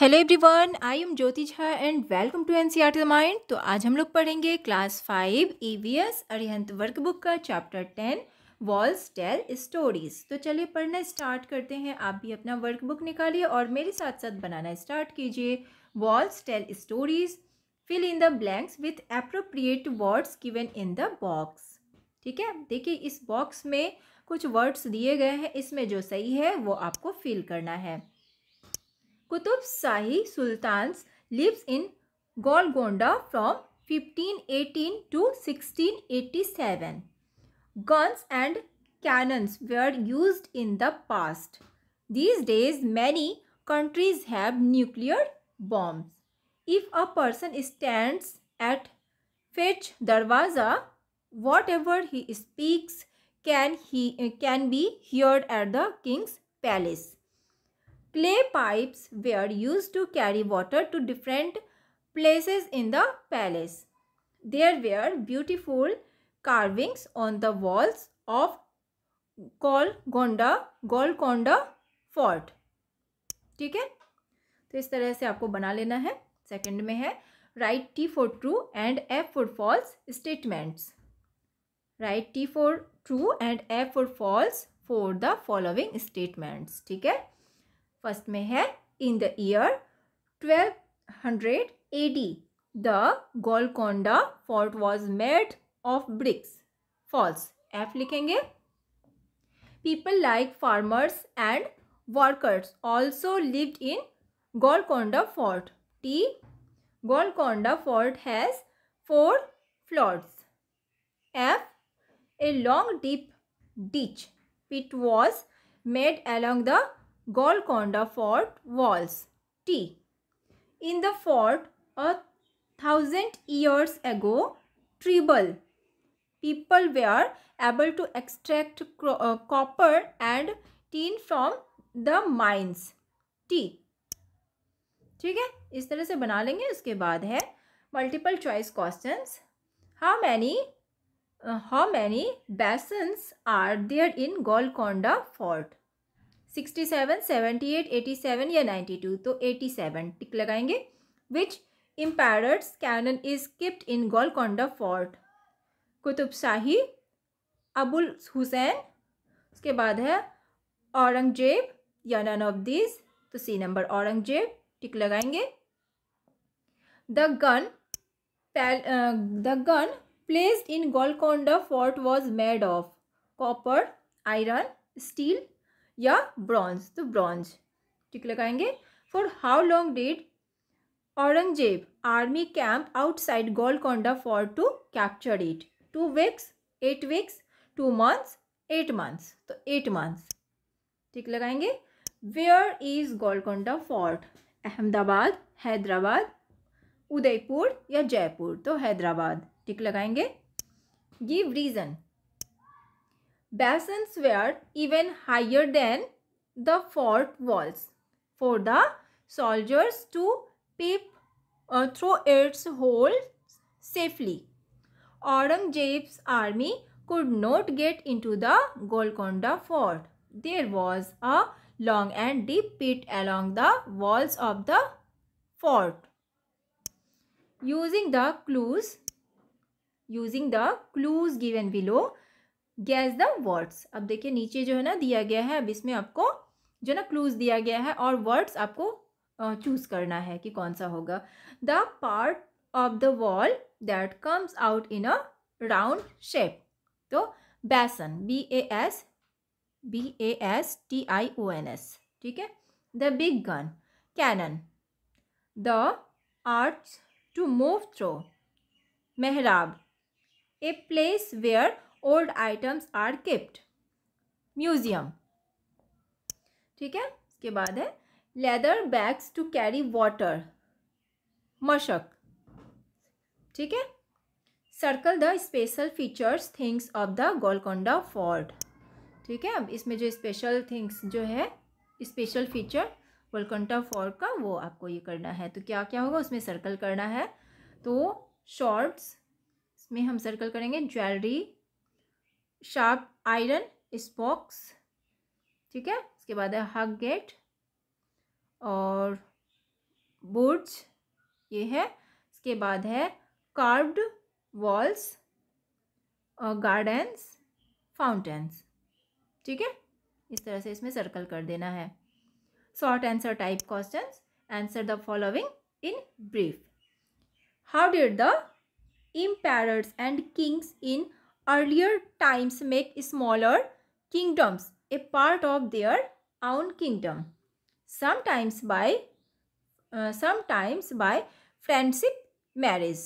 Hello everyone I am Jyoti Jha and welcome to N C R T mind तो आज हम लोग पढ़ेंगे class five E V S Arihant workbook का chapter ten walls tell stories तो चलिए पढ़ना स्टार्ट करते हैं आप भी अपना वर्कबुक निकालिए और मेरे साथ साथ बनाना स्टार्ट कीजिए walls tell stories fill in the blanks with appropriate words given in the box ठीक है देखिए इस बॉक्स में कुछ वर्ड्स दिए गए हैं इसमें जो सही है वो आपको फिल करना है Qutub Sahi sultans lives in Golgonda from 1518 to 1687. Guns and cannons were used in the past. These days many countries have nuclear bombs. If a person stands at Fetch Darwaza, whatever he speaks can, he, can be heard at the king's palace. Clay pipes were use to carry water to different places in the palace there were beautiful carvings on the walls of Gol Gonda Golconda fort ठीक है तो इस तरह से आपको बना लेना है सेकेंड में है write T for true and F for false statements write T for true and F for false for the following statements ठीक है First, में है in the year 1200 AD. The Golconda fort was made of bricks. False. F लिखेंगे. People like farmers and workers also lived in Golconda fort. T. Golconda fort has four floors. F. A long deep ditch. It was made along the Golconda fort walls. T. In the fort a thousand years ago, tribal people were able to extract uh, copper and tin from the mines. T. ठीक है इस तरह से बना लेंगे उसके बाद है multiple choice questions how many how many basins are there in Golconda fort sixty seven seventy eight eighty seven या नाइन्टी टू तो एटी सेवन टिक लगाएंगे which emperor's cannon is kept in Golconda fort Qutub Shahi Abul Hussain उसके बाद है औरंगजेब या नन ऑफ दिस तो सी number Aurangzeb tick लगाएंगे the gun the gun placed in Golconda fort was made of copper iron steel या ब्रॉन्ज तो ब्रॉन्ज ठीक लगाएंगे for how long did Aurangzeb army camp outside Golconda for to capture it two weeks eight weeks two months eight months तो eight months ठीक लगाएंगे where is Golconda fort Ahmedabad Hyderabad Udaipur या जयपुर तो हैदराबाद ठीक लगाएंगे give reason basins were even higher than the fort walls for the soldiers to peep uh, through its holes safely. Aurangzeb's army could not get into the Golconda fort. There was a long and deep pit along the walls of the fort. Using the clues, using the clues given below, guess the words अब देखिए नीचे जो है ना दिया गया है अब इसमें आपको जो ना क्लूज दिया गया है और वर्ड्स आपको चूज करना है कि कौन सा होगा the part of the wall that comes out in a round shape तो basin B A S B A S T I O N S ठीक है the big gun cannon the arch to move through मेहराब a place where old items are kept museum ठीक है उसके बाद है leather bags to carry water मशक ठीक है circle the special features things of the Golconda fort ठीक है अब इसमें जो स्पेशल थिंग्स जो है स्पेशल फीचर गोलकोंडा फोर्ट का वो आपको ये करना है तो क्या क्या होगा उसमें सर्कल करना है तो शॉर्ट्स इसमें हम सर्कल करेंगे ज्वेलरी शार्प आयरन स्पॉक्स ठीक है इसके बाद है हक गेट और बुर्ज ये है इसके बाद है कार्व्ड वॉल्स गार्डन्स फाउंटेंस ठीक है इस तरह से इसमें सर्कल कर देना है short answer type question answer the following in brief how did the emperors and kings in earlier times make smaller kingdoms a part of their own kingdom sometimes by uh, sometimes by friendship marriage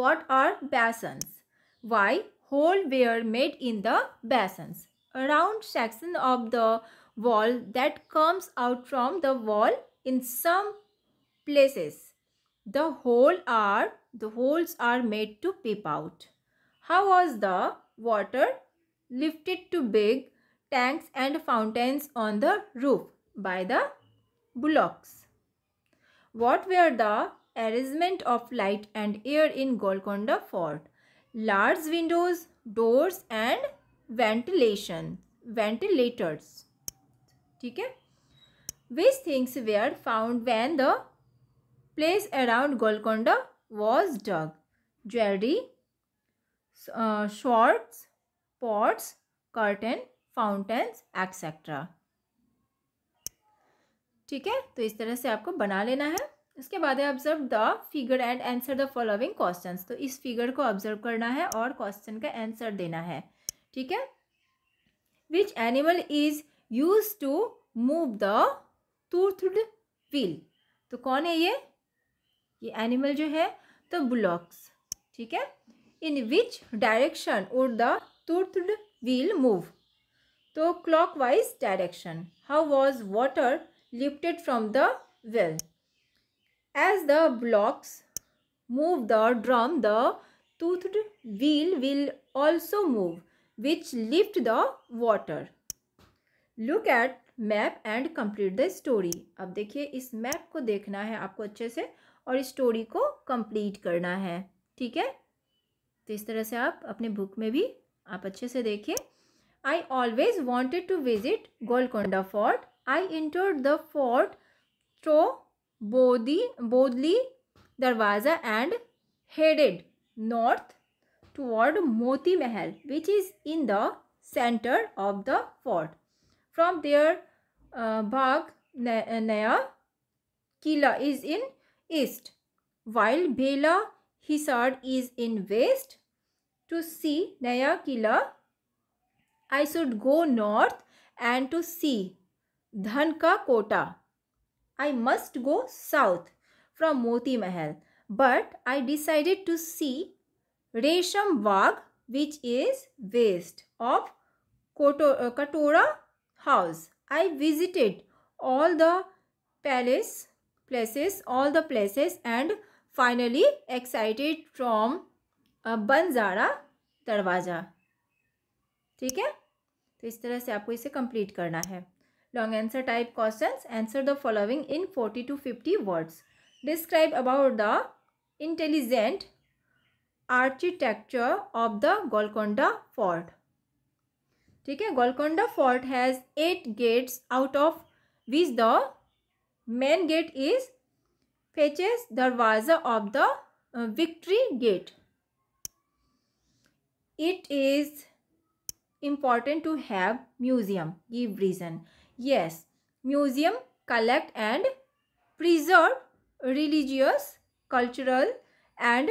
what are basins why whole were made in the basins a round section of the wall that comes out from the wall in some places the hole are the holes are made to peep out how was the water lifted to big tanks and fountains on the roof by the bullocks? What were the arrangement of light and air in Golconda fort? Large windows, doors and ventilation, ventilators. ठीक है Which things were found when the place around Golconda was dug? Jewelry, shorts, pots, curtain, fountains, etcetera ठीक है तो इस तरह से आपको बना लेना है उसके बाद है observe the figure and answer the following questions तो इस फिगर को ऑब्जर्व करना है और क्वेश्चन का आंसर देना है ठीक है which animal is use to move the toothed wheel तो कौन है ये ये एनिमल जो है तो ब्लॉक्स ठीक है in which direction are the toothed wheel move तो clockwise direction how was water lifted from the well as the bullocks move the drum the toothed wheel will also move which lift the water look at map and complete the story अब देखिए इस map को देखना है आपको अच्छे से और इस स्टोरी को कंप्लीट करना है ठीक है तो इस तरह से आप अपने बुक में भी आप अच्छे से देखिए I always wanted to visit Golconda fort I enter the fort through Bodi Bodli Darwaza and headed north toward Moti Mahal which is in the centre of the fort from there Bhag Naya Qila is in east while Bala Hisar is in west. To see Naya Kila, I should go north and to see Dhanka Kota. I must go south from Moti Mahal. But I decided to see Resham which is west of uh, Katora house. I visited all the palace places, all the places and finally excited from Banjara Darwaza ठीक है तो इस तरह से आपको इसे complete करना है long answer type question answer the following in forty to fifty words describe about the intelligent architecture of the Golconda fort ठीक है Golconda fort has eight gates out of which the main gate is fetches the darwaza of the uh, victory gate. It is important to have museum. Give reason. Yes, museum collect and preserve religious, cultural and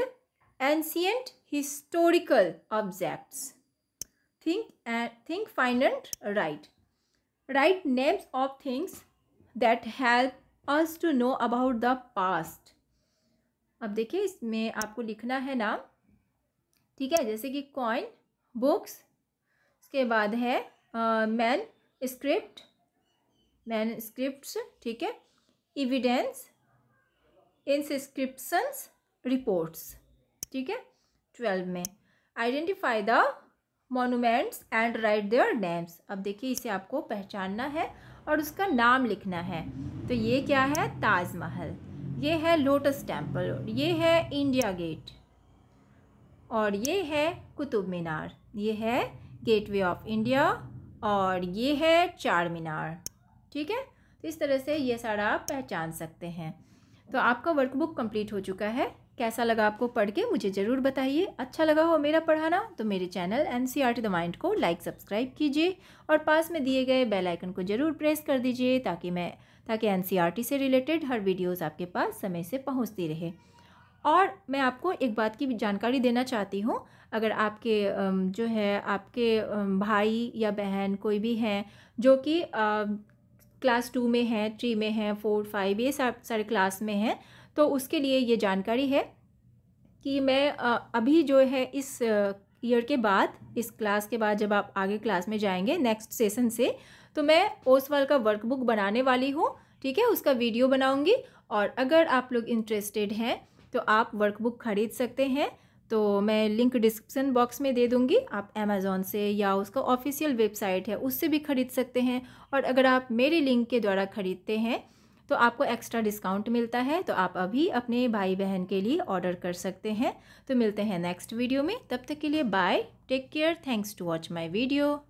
ancient historical objects. Think and uh, think find and write. Write names of things that help us to know about the past अब देखिए इसमें आपको लिखना है नाम ठीक है जैसे कि कॉइन बुक्स उसके बाद है मैन स्क्रिप्ट मैन स्क्रिप्ट ठीक है इविडेंस इंसक्रिप्सन्स रिपोर्ट्स ठीक है ट्वेल्व में identify the monuments and write their names अब देखिए इसे आपको पहचानना है और उसका नाम लिखना है तो ये क्या है ताजमहल ये है लोटस टेम्पल ये है इंडिया गेट और ये है कुतुब मीनार ये है गेटवे ऑफ इंडिया और ये है चार मीनार ठीक है तो इस तरह से ये सारा आप पहचान सकते हैं तो आपका वर्कबुक कंप्लीट हो चुका है कैसा लगा आपको पढ़ के मुझे ज़रूर बताइए अच्छा लगा हो मेरा पढ़ाना तो मेरे channel N C R T the mind को लाइक सब्सक्राइब कीजिए और पास में दिए गए बेल आइकन को ज़रूर प्रेस कर दीजिए ताकि मैं ताकि एन सी आर टी से रिलेटेड हर वीडियोस आपके पास समय से पहुंचती रहे और मैं आपको एक बात की जानकारी देना चाहती हूँ अगर आपके जो है आपके भाई या बहन कोई भी हैं जो कि क्लास टू में हैं थ्री में हैं फोर फाइव ये सारे क्लास में हैं तो उसके लिए ये जानकारी है कि मैं अभी जो है इस ईयर के बाद इस क्लास के बाद जब आप आगे क्लास में जाएंगे नेक्स्ट सेशन से तो मैं ओसवाल का वर्कबुक बनाने वाली हूँ ठीक है उसका वीडियो बनाऊँगी और अगर आप लोग इंटरेस्टेड हैं तो आप वर्कबुक ख़रीद सकते हैं तो मैं लिंक डिस्क्रिप्सन बॉक्स में दे दूँगी आप अमेज़ोन से या उसका ऑफिशियल वेबसाइट है उससे भी ख़रीद सकते हैं और अगर आप मेरे लिंक के द्वारा ख़रीदते हैं तो आपको एक्स्ट्रा डिस्काउंट मिलता है तो आप अभी अपने भाई बहन के लिए ऑर्डर कर सकते हैं तो मिलते हैं नेक्स्ट वीडियो में तब तक के लिए bye take care thanks to watch my video